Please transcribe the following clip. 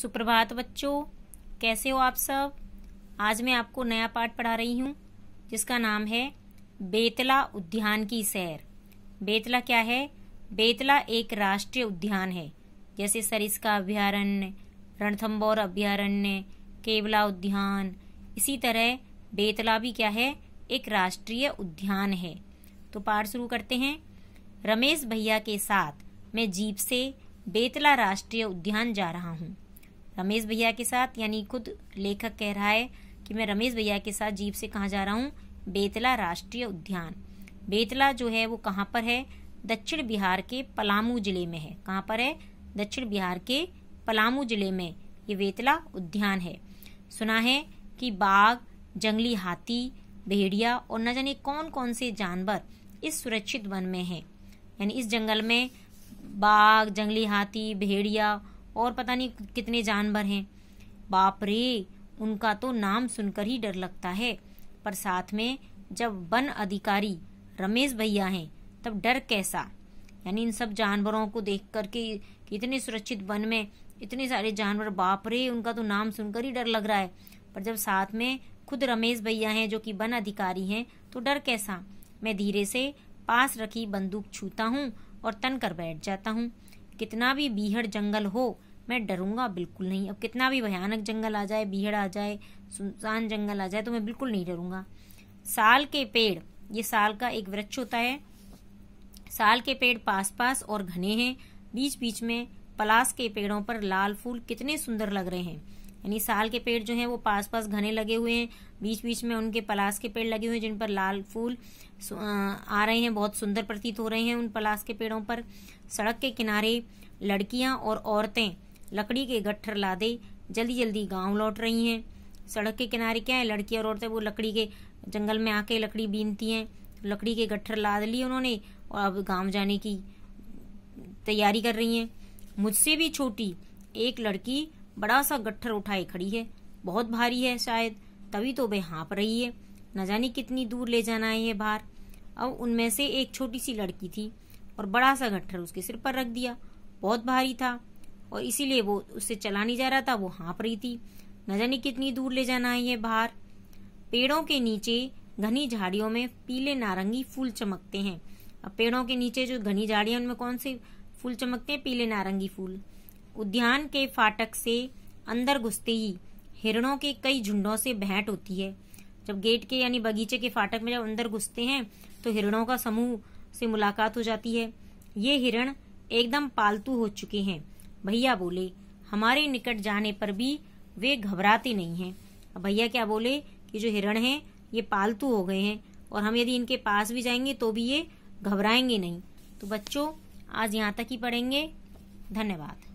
सुप्रभात बच्चों कैसे हो आप सब आज मैं आपको नया पाठ पढ़ा रही हूँ जिसका नाम है बेतला उद्यान की सैर बेतला क्या है बेतला एक राष्ट्रीय उद्यान है जैसे सरिस्का अभ्यारण्य रणथम्बोर अभ्यारण्य केवला उद्यान इसी तरह बेतला भी क्या है एक राष्ट्रीय उद्यान है तो पाठ शुरू करते हैं रमेश भैया के साथ मैं जीप से बेतला राष्ट्रीय उद्यान जा रहा हूँ रमेश भैया के साथ यानी खुद लेखक कह रहा है कि मैं रमेश भैया के साथ जीप से कहा जा रहा हूँ बेतला राष्ट्रीय उद्यान बेतला जो है वो कहाँ पर है दक्षिण बिहार के पलामू जिले में है कहाँ पर है दक्षिण बिहार के पलामू जिले में ये बेतला उद्यान है सुना है कि बाघ जंगली हाथी भेड़िया और न जाने कौन कौन से जानवर इस सुरक्षित वन में हैं यानी इस जंगल में बाघ जंगली हाथी भेड़िया और पता नहीं कितने जानवर हैं बाप रे उनका तो नाम सुनकर ही डर लगता है पर साथ में जब वन अधिकारी रमेश भैया हैं तब डर कैसा यानी इन सब जानवरों को देख कर के इतने सुरक्षित वन में इतने सारे जानवर बाप रे उनका तो नाम सुनकर ही डर लग रहा है पर जब साथ में खुद रमेश भैया हैं जो कि वन अधिकारी हैं तो डर कैसा मैं धीरे से पास रखी बंदूक छूता हूँ और तन कर बैठ जाता हूँ कितना भी बीहड़ जंगल हो मैं डरूंगा बिल्कुल नहीं अब कितना भी भयानक जंगल आ जाए बीहड़ आ जाए सुनसान जंगल आ जाए तो मैं बिल्कुल नहीं डरूंगा साल के पेड़ ये साल का एक वृक्ष होता है साल के पेड़ पास पास और घने हैं बीच बीच में पलास के पेड़ों पर लाल फूल कितने सुंदर लग रहे हैं यानी साल के पेड़ जो हैं वो पास पास घने लगे हुए हैं बीच बीच में उनके पलास के पेड़ लगे हुए हैं जिन पर लाल फूल आ रहे हैं बहुत सुंदर प्रतीत हो रहे हैं उन पलास के पेड़ों पर सड़क के किनारे लड़कियां और औरतें लकड़ी के गट्ठर लादे जल्दी जल्दी गांव लौट रही हैं सड़क के किनारे क्या है लड़की और औरतें वो लकड़ी के जंगल में आके लकड़ी बीनती हैं लकड़ी के गट्ठर लाद लिए उन्होंने और अब गांव जाने की तैयारी कर रही हैं मुझसे भी छोटी एक लड़की बड़ा सा गट्ठर उठाए खड़ी है बहुत भारी है शायद तभी तो वह हाँप रही है न जाने कितनी दूर ले जाना है ये भार अब उनमें से एक छोटी सी लड़की थी और बड़ा सा गट्ठर उसके सिर पर रख दिया बहुत भारी था और इसीलिए वो उससे चला नहीं जा रहा था वो हाँप रही थी न जाने कितनी दूर ले जाना है ये भार पेड़ों के नीचे घनी झाड़ियों में पीले नारंगी फूल चमकते हैं अब पेड़ों के नीचे जो घनी झाड़ियां उनमें कौन से फूल चमकते हैं पीले नारंगी फूल उद्यान के फाटक से अंदर घुसते ही हिरणों के कई झुंडों से भेंट होती है जब गेट के यानी बगीचे के फाटक में जब अंदर घुसते हैं तो हिरणों का समूह से मुलाकात हो जाती है ये हिरण एकदम पालतू हो चुके हैं भैया बोले हमारे निकट जाने पर भी वे घबराते नहीं हैं भैया क्या बोले कि जो हिरण हैं ये पालतू हो गए हैं और हम यदि इनके पास भी जाएंगे तो भी ये घबराएंगे नहीं तो बच्चों आज यहाँ तक ही पढ़ेंगे धन्यवाद